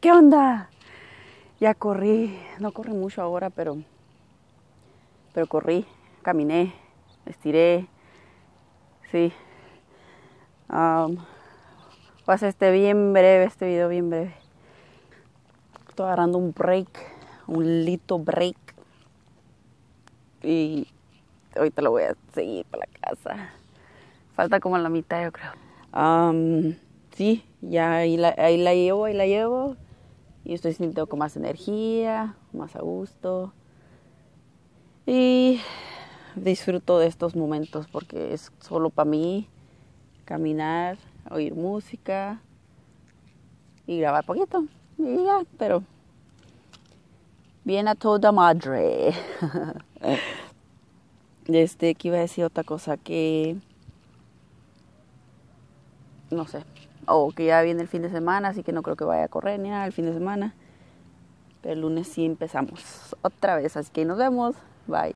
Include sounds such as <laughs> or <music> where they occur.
¿qué onda? Ya corrí, no corrí mucho ahora, pero, pero corrí, caminé, estiré, sí. Um, pues este bien breve, este video bien breve. Estoy agarrando un break, un lito break. Y ahorita lo voy a seguir para la casa. Falta como la mitad, yo creo. sí, ya la, ahí la llevo, ahí la llevo y estoy sintiendo con más energía, más a gusto. Y disfruto de estos momentos porque es solo para mí caminar, oír música y grabar poquito. Y ya, pero bien a toda madre. <laughs> Este, que iba a decir otra cosa que no sé, o que ya viene el fin de semana, así que no creo que vaya a correr ni nada el fin de semana. Pero el lunes sí empezamos otra vez, así que nos vemos. Bye.